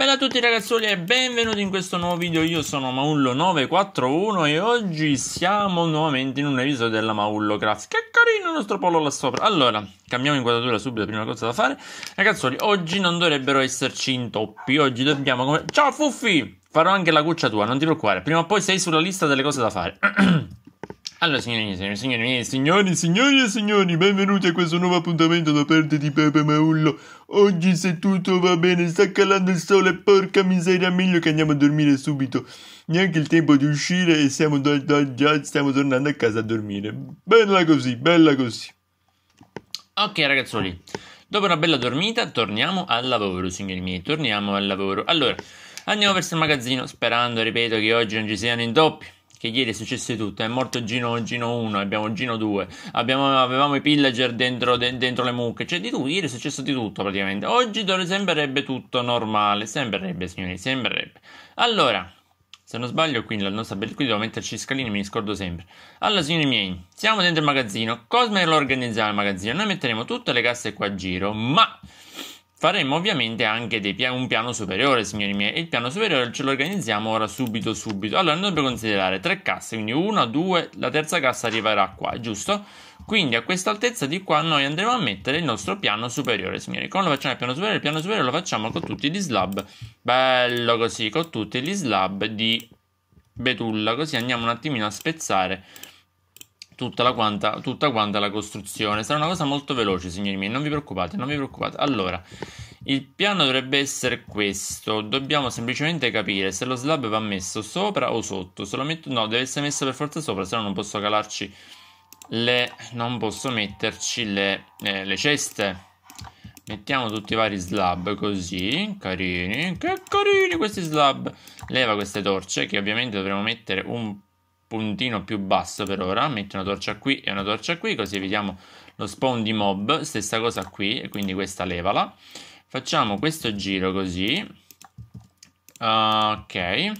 Bella a tutti ragazzuoli e benvenuti in questo nuovo video, io sono Maullo941 e oggi siamo nuovamente in un episodio della Maullo Craft Che carino il nostro pollo là sopra Allora, cambiamo inquadratura subito, prima cosa da fare Ragazzuoli, oggi non dovrebbero esserci intoppi, oggi dobbiamo... Come... Ciao Fuffi! Farò anche la cuccia tua, non ti preoccupare, prima o poi sei sulla lista delle cose da fare Allora, signori, signori, signori, signori, signori e signori, benvenuti a questo nuovo appuntamento da parte di Pepe Maullo. Oggi, se tutto va bene, sta calando il sole, porca miseria, meglio che andiamo a dormire subito. Neanche il tempo di uscire e siamo da, da, già stiamo tornando a casa a dormire. Bella così, bella così. Ok, ragazzoli, dopo una bella dormita, torniamo al lavoro, signori miei, torniamo al lavoro. Allora, andiamo verso il magazzino, sperando, ripeto, che oggi non ci siano in doppio che ieri è successo di tutto, è morto Gino, Gino 1, abbiamo Gino 2, abbiamo, avevamo i pillager dentro, de, dentro, le mucche, cioè di tutto, ieri è successo di tutto praticamente, oggi sembrerebbe tutto normale, sembrerebbe signori, sembrerebbe. Allora, se non sbaglio qui, la nostra, bella, qui devo metterci scalini, mi scordo sempre. Allora signori miei, siamo dentro il magazzino, Cosme lo organizzerà il magazzino, noi metteremo tutte le casse qua a giro, ma... Faremo ovviamente anche pian- un piano superiore, signori miei, il piano superiore ce lo organizziamo ora subito subito. Allora, noi dobbiamo considerare tre casse, quindi una, due, la terza cassa arriverà qua, giusto? Quindi a questa altezza di qua noi andremo a mettere il nostro piano superiore, signori. Come lo facciamo il piano superiore? Il piano superiore lo facciamo con tutti gli slab, bello così, con tutti gli slab di betulla, così andiamo un attimino a spezzare tutta, quanta, tutta quanta la costruzione. Sarà una cosa molto veloce, signori miei, non vi preoccupate, non vi preoccupate. Allora, il piano dovrebbe essere questo. Dobbiamo semplicemente capire se lo slab va messo sopra o sotto. Se lo metto no, deve essere messo per forza sopra, se no non posso calarci le non posso metterci le, eh, le ceste. Mettiamo tutti i vari slab così, carini, che carini questi slab. Leva queste torce che ovviamente dovremo mettere un puntino più basso per ora, metto una torcia qui e una torcia qui, così evitiamo lo spawn di mob, stessa cosa qui, quindi questa levala. Facciamo questo giro così, uh, ok, non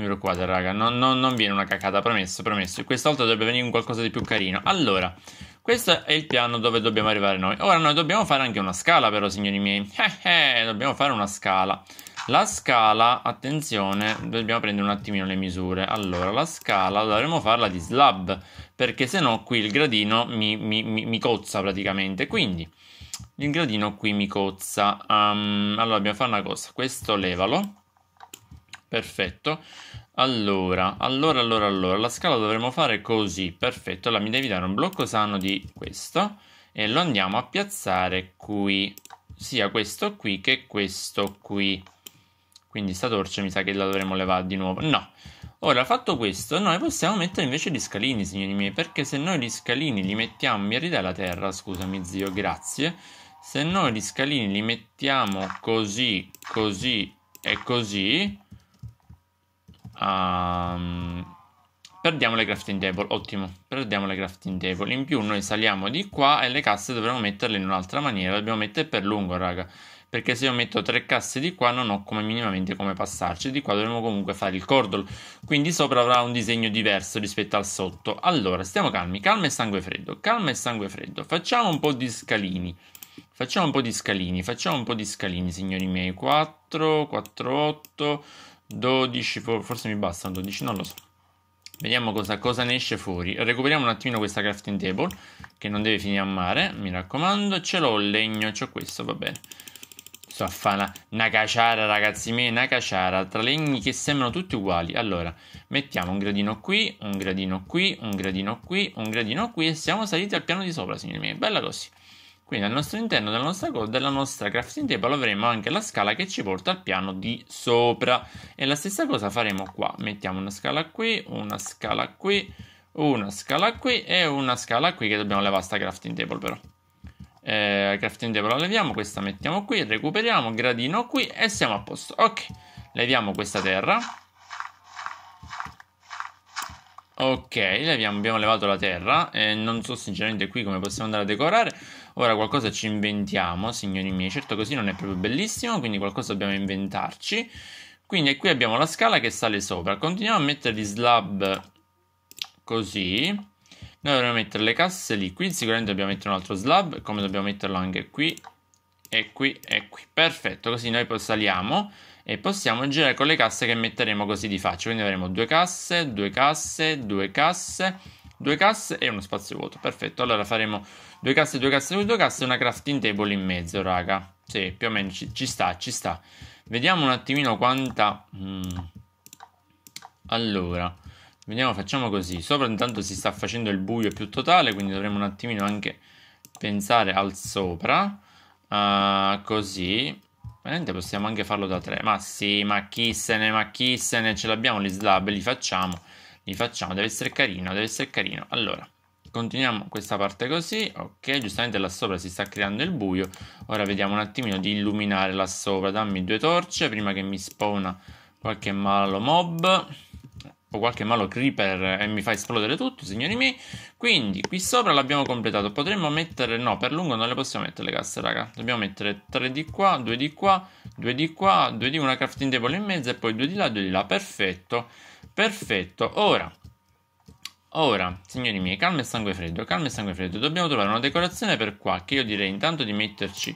vi preoccupate raga, non, non, non viene una cacata, promesso, promesso, questa volta dovrebbe venire un qualcosa di più carino. Allora, questo è il piano dove dobbiamo arrivare noi. Ora noi dobbiamo fare anche una scala però, signori miei, eh, eh, dobbiamo fare una scala. La scala, attenzione, dobbiamo prendere un attimino le misure. Allora, la scala dovremmo farla di slab, perché se no qui il gradino mi, mi, mi, mi, cozza praticamente. Quindi, il gradino qui mi cozza. Um, allora, dobbiamo fare una cosa. Questo levalo. Perfetto. Allora, allora, allora, allora, la scala dovremmo fare così, perfetto. Allora mi devi dare un blocco sano di questo e lo andiamo a piazzare qui, sia questo qui che questo qui. Quindi sta torcia mi sa che la dovremmo levare di nuovo. No. Ora, fatto questo, noi possiamo mettere invece gli scalini, signori miei, perché se noi gli scalini li mettiamo... Mi ridai la terra, scusami zio, grazie. Se noi gli scalini li mettiamo così, così e così... Um, perdiamo le crafting table, ottimo, perdiamo le crafting table. In più noi saliamo di qua e le casse dovremmo metterle in un'altra maniera, dobbiamo mettere per lungo, raga perché se io metto tre casse di qua non ho come minimamente come passarci, di qua dovremo comunque fare il cordolo, quindi sopra avrà un disegno diverso rispetto al sotto. Allora, stiamo calmi, calma e sangue freddo, calma e sangue freddo, facciamo un po' di scalini. Facciamo un po' di scalini, facciamo un po' di scalini, signori miei. 4, 4, 8, 12, forse mi bastano 12, non lo so. Vediamo cosa, cosa, ne esce fuori. Recuperiamo un attimino questa crafting table, che non deve finire a mare, mi raccomando. Ce l'ho il legno, c'ho questo, va bene sto cioè, a fare una, una caciara ragazzi miei, una caciara tra legni che sembrano tutti uguali. Allora, mettiamo un gradino qui, un gradino qui, un gradino qui, un gradino qui e siamo saliti al piano di sopra, signori miei, bella così. Quindi al nostro interno della nostra, della nostra crafting table avremo anche la scala che ci porta al piano di sopra. E la stessa cosa faremo qua, mettiamo una scala qui, una scala qui, una scala qui e una scala qui che dobbiamo levare sta crafting table però eh, crafting table la leviamo, questa mettiamo qui, recuperiamo, gradino qui e siamo a posto. Ok, leviamo questa terra. Ok, leviamo, abbiamo levato la terra eh, Non so sinceramente qui come possiamo andare a decorare Ora qualcosa ci inventiamo, signori miei Certo così non è proprio bellissimo, quindi qualcosa dobbiamo inventarci Quindi qui abbiamo la scala che sale sopra Continuiamo a mettere gli slab così noi dovremmo mettere le casse lì. Qui sicuramente dobbiamo mettere un altro slab, come dobbiamo metterlo anche qui, e qui, e qui. Perfetto, così noi saliamo e possiamo girare con le casse che metteremo così di faccia. Quindi avremo due casse, due casse, due casse, due casse e uno spazio vuoto. Perfetto, allora faremo due casse, due casse, due casse e una crafting table in mezzo, raga. Sì, più o meno ci, ci sta, ci sta. Vediamo un attimino quanta... Mm. Allora... Vediamo, facciamo così. Sopra intanto si sta facendo il buio più totale, quindi dovremmo un attimino anche pensare al sopra. Uh, così. Veramente possiamo anche farlo da tre. Ma sì, ma chi se ne, ma chi se ne. Ce l'abbiamo gli slab, li facciamo. Li facciamo, deve essere carino, deve essere carino. Allora, continuiamo questa parte così. Ok, giustamente là sopra si sta creando il buio. Ora vediamo un attimino di illuminare là sopra. Dammi due torce prima che mi spawna qualche malo mob o qualche malo creeper e mi fa esplodere tutto, signori miei. Quindi qui sopra l'abbiamo completato. Potremmo mettere... No, per lungo non le possiamo mettere le casse, raga. Dobbiamo mettere 3 di qua, 2 di qua, 2 di qua, 2 di una crafting table in mezzo e poi 2 di là, 2 di là. Perfetto, perfetto. Ora... Ora, signori miei, calma e sangue freddo, calma e sangue freddo, dobbiamo trovare una decorazione per qua, che io direi intanto di metterci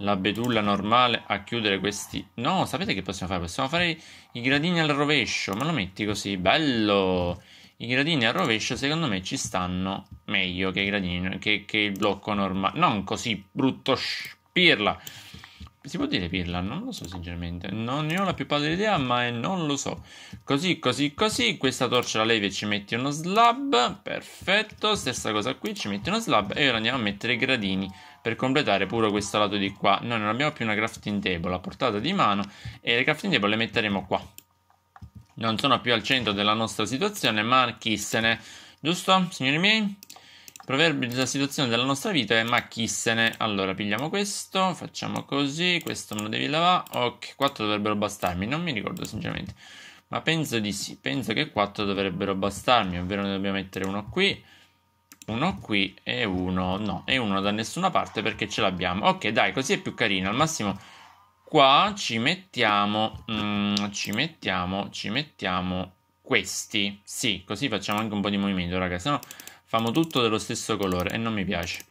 la betulla normale a chiudere questi... No, sapete che possiamo fare? Possiamo fare i gradini al rovescio, ma lo metti così, bello! I gradini al rovescio secondo me ci stanno meglio che, gradini, che, che il blocco normale, non così brutto, shh, pirla! Si può dire pirla? Non lo so sinceramente, non ne ho la più pallida idea, ma non lo so. Così, così, così, questa torcia la levi e ci metti uno slab, perfetto, stessa cosa qui, ci metti uno slab e ora andiamo a mettere i gradini per completare pure questo lato di qua noi non abbiamo più una crafting table a portata di mano e le crafting table le metteremo qua non sono più al centro della nostra situazione ma chissene giusto signori miei il proverbio della situazione della nostra vita è eh, ma chissene allora pigliamo questo facciamo così questo me lo devi lavare ok 4 dovrebbero bastarmi non mi ricordo sinceramente ma penso di sì penso che 4 dovrebbero bastarmi ovvero ne dobbiamo mettere uno qui uno qui e uno no, e uno da nessuna parte perché ce l'abbiamo. Ok, dai, così è più carino. Al massimo qua ci mettiamo, mm, ci mettiamo, ci mettiamo questi. Sì, così facciamo anche un po' di movimento, ragazzi se no famo tutto dello stesso colore e non mi piace.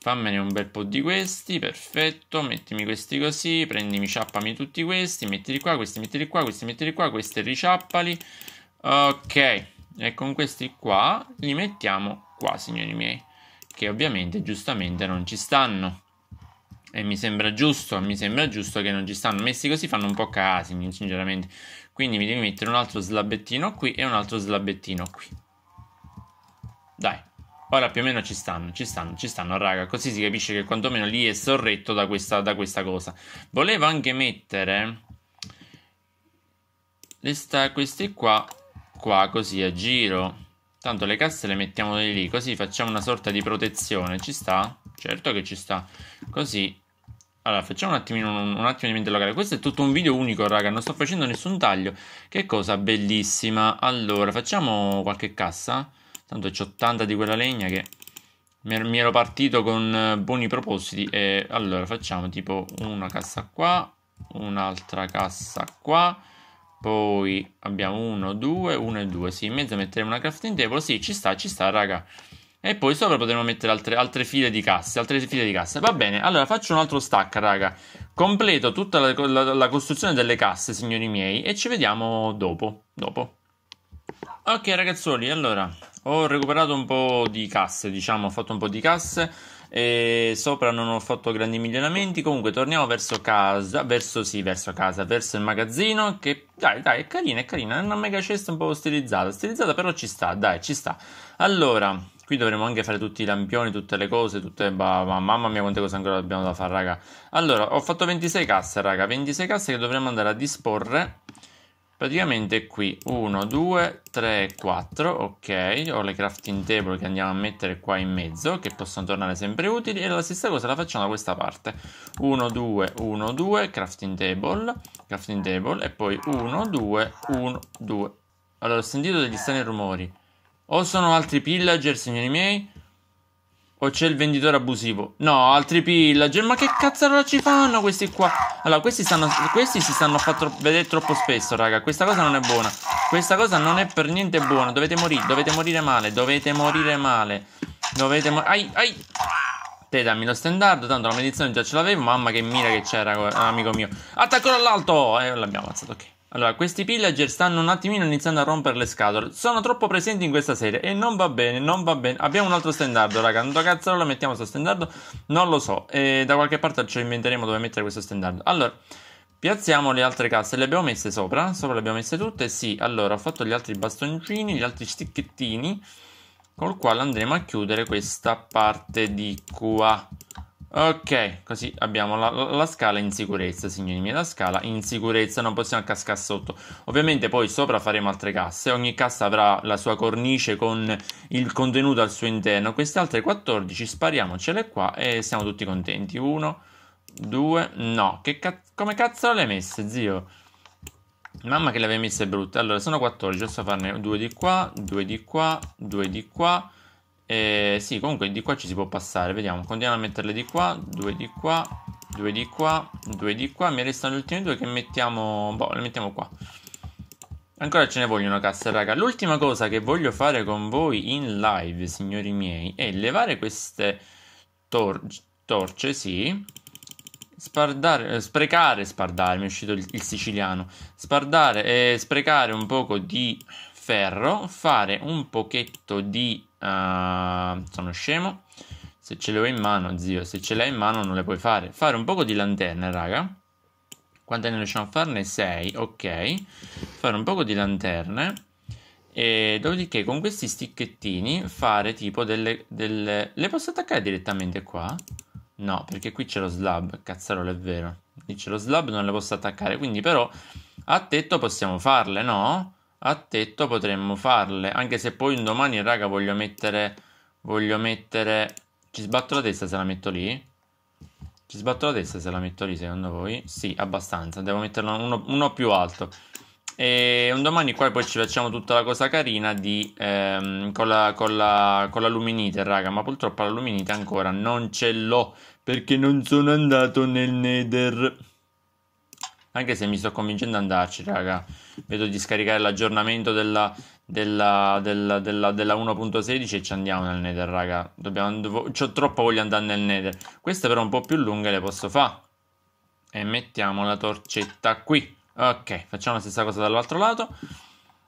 Fammene un bel po' di questi, perfetto, mettimi questi così, prendimi, ciappami tutti questi, mettili qua, questi mettili qua, questi mettili qua, questi riciappali. Ok, e con questi qua li mettiamo qua, signori miei, che ovviamente giustamente non ci stanno. E mi sembra giusto, mi sembra giusto che non ci stanno. Messi così fanno un po' casini, sinceramente. Quindi mi devi mettere un altro slabettino qui e un altro slabettino qui. Dai, ora più o meno ci stanno, ci stanno, ci stanno, raga. Così si capisce che quantomeno lì è sorretto da questa, da questa cosa. Volevo anche mettere... Sta, questi qua, qua così a giro Tanto le casse le mettiamo lì, così facciamo una sorta di protezione. Ci sta? Certo che ci sta. Così. Allora, facciamo un attimino un, un attimo di mente locale. Questo è tutto un video unico, raga, non sto facendo nessun taglio. Che cosa bellissima. Allora, facciamo qualche cassa. Tanto c'ho tanta di quella legna che mi ero partito con eh, buoni propositi e allora facciamo tipo una cassa qua, un'altra cassa qua poi abbiamo 1, 2, 1 e 2. Sì, in mezzo metteremo una crafting table. Sì, ci sta, ci sta, raga. E poi sopra potremo mettere altre, altre, file di casse, altre file di casse. Va bene, allora faccio un altro stack, raga. Completo tutta la, la, la costruzione delle casse, signori miei, e ci vediamo dopo. dopo. Ok, ragazzuoli, allora, ho recuperato un po' di casse, diciamo, ho fatto un po' di casse e sopra non ho fatto grandi miglioramenti. Comunque torniamo verso casa, verso sì, verso casa, verso il magazzino che dai, dai, è carina, è carina, è una mega cesta un po' stilizzata, stilizzata però ci sta, dai, ci sta. Allora, qui dovremmo anche fare tutti i lampioni, tutte le cose, tutte bah, mamma mia quante cose ancora abbiamo da fare, raga. Allora, ho fatto 26 casse, raga, 26 casse che dovremmo andare a disporre praticamente qui 1 2 3 4 ok ho le crafting table che andiamo a mettere qua in mezzo che possono tornare sempre utili e la stessa cosa la facciamo da questa parte 1 2 1 2 crafting table crafting table e poi 1 2 1 2 allora ho sentito degli strani rumori o sono altri pillager signori miei o c'è il venditore abusivo? No, altri pillager. Ma che cazzo ci fanno questi qua? Allora, questi, stanno, questi si stanno facendo tro- vedere troppo spesso, raga. Questa cosa non è buona. Questa cosa non è per niente buona. Dovete morire, dovete morire male, dovete morire male. Dovete morire... Ai, ai! Te dammi lo standard, tanto la medizione già ce l'avevo. Mamma che mira che c'era, amico mio. Attacco dall'alto! eh, l'abbiamo ammazzato, ok. Allora, questi pillager stanno un attimino iniziando a rompere le scatole. Sono troppo presenti in questa serie e non va bene, non va bene. Abbiamo un altro standard, raga. Quanto cazzo lo mettiamo sto standard? Non lo so. E da qualche parte ci inventeremo dove mettere questo standard. Allora, piazziamo le altre casse. Le abbiamo messe sopra? Sopra le abbiamo messe tutte? Sì. Allora, ho fatto gli altri bastoncini, gli altri sticchettini. Col quale andremo a chiudere questa parte di qua. Ok, così abbiamo la, la, scala in sicurezza, signori miei, la scala in sicurezza, non possiamo cascare sotto. Ovviamente poi sopra faremo altre casse, ogni cassa avrà la sua cornice con il contenuto al suo interno. Queste altre 14 spariamocele qua e siamo tutti contenti. Uno, due, no, che cazzo, come cazzo le hai messe, zio? Mamma che le avevi messe brutte. Allora, sono 14, posso farne due di qua, due di qua, due di qua... Eh, sì, comunque di qua ci si può passare, vediamo, continuiamo a metterle di qua, due di qua, due di qua, due di qua, mi restano le ultime due che mettiamo, boh, le mettiamo qua. Ancora ce ne vogliono casse, raga. L'ultima cosa che voglio fare con voi in live, signori miei, è levare queste tor torce, sì, spardare, eh, sprecare, spardare, mi è uscito il, il siciliano, spardare, eh, sprecare un poco di ferro, fare un pochetto di Uh, sono scemo. Se ce le ho in mano, zio, se ce le hai in mano non le puoi fare. Fare un poco di lanterne, raga. Quante ne riusciamo a farne? 6, ok. Fare un poco di lanterne. E dopodiché con questi sticchettini fare tipo delle, delle... Le posso attaccare direttamente qua? No, perché qui c'è lo slab, cazzarola è vero. Qui c'è lo slab, non le posso attaccare. Quindi però a tetto possiamo farle, no? a tetto potremmo farle, anche se poi un domani, raga, voglio mettere, voglio mettere, ci sbatto la testa se la metto lì? Ci sbatto la testa se la metto lì, secondo voi? Sì, abbastanza, devo metterlo uno, uno più alto. E un domani qua poi ci facciamo tutta la cosa carina di, ehm, con, la, con, la, con la luminite, raga, ma purtroppo la luminite ancora non ce l'ho perché non sono andato nel nether. Anche se mi sto convincendo ad andarci, raga. Vedo di scaricare l'aggiornamento della, della, della, della, della 1.16 e ci andiamo nel Nether, raga. Dobbiamo, devo, c'ho troppo voglia di andare nel Nether. Queste però un po' più lunghe le posso fare. E mettiamo la torcetta qui. Ok, facciamo la stessa cosa dall'altro lato.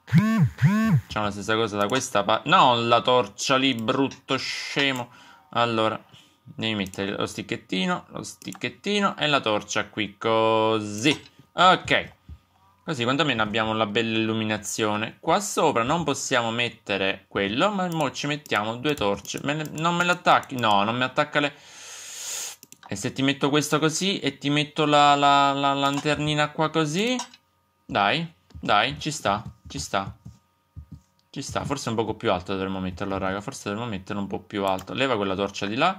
Facciamo la stessa cosa da questa parte. No, la torcia lì, brutto scemo. Allora, devi mettere lo stickettino, lo stickettino e la torcia qui, così. Ok, così quantomeno abbiamo la bella illuminazione. Qua sopra non possiamo mettere quello, ma mo ci mettiamo due torce. Me ne, non me le attacchi? No, non mi attacca le... E se ti metto questo così e ti metto la, la, la lanternina qua così? Dai, dai, ci sta, ci sta. Ci sta, forse un poco più alto dovremmo metterlo, raga. Forse dovremmo metterlo un po' più alto. Leva quella torcia di là.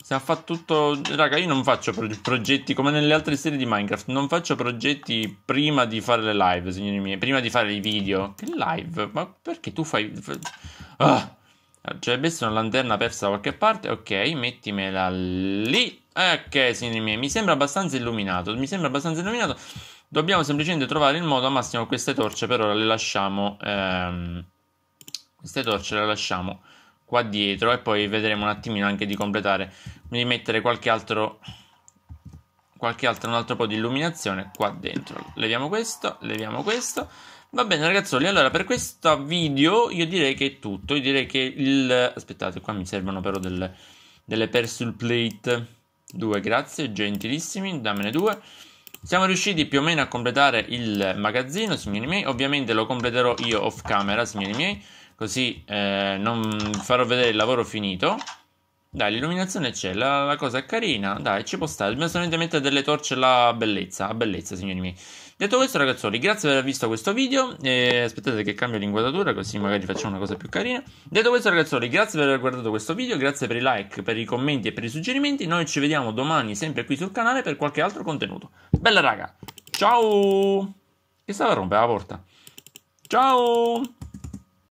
Se ha fatto tutto, raga, io non faccio progetti come nelle altre serie di Minecraft, non faccio progetti prima di fare le live, signori miei, prima di fare i video. Che live? Ma perché tu fai ah. Cioè, adesso una lanterna persa da qualche parte. Ok, mettimela lì. Ok, signori miei, mi sembra abbastanza illuminato. Mi sembra abbastanza illuminato. Dobbiamo semplicemente trovare il modo al massimo queste torce, per ora le lasciamo ehm, queste torce le lasciamo qua dietro e poi vedremo un attimino anche di completare di mettere qualche altro qualche altro un altro po' di illuminazione qua dentro leviamo questo leviamo questo va bene ragazzoli allora per questo video io direi che è tutto io direi che il aspettate qua mi servono però delle, delle persul plate due grazie gentilissimi dammene due siamo riusciti più o meno a completare il magazzino signori miei ovviamente lo completerò io off camera signori miei Così eh, non farò vedere il lavoro finito. Dai, l'illuminazione c'è, la, la, cosa è carina, dai, ci può stare. Dobbiamo solamente mettere delle torce là bellezza, a bellezza, signori miei. Detto questo, ragazzoli, grazie per aver visto questo video. E aspettate che cambio l'inquadratura, così magari facciamo una cosa più carina. Detto questo, ragazzoli, grazie per aver guardato questo video, grazie per i like, per i commenti e per i suggerimenti. Noi ci vediamo domani sempre qui sul canale per qualche altro contenuto. Bella raga, ciao! Che stava a rompere la porta? Ciao!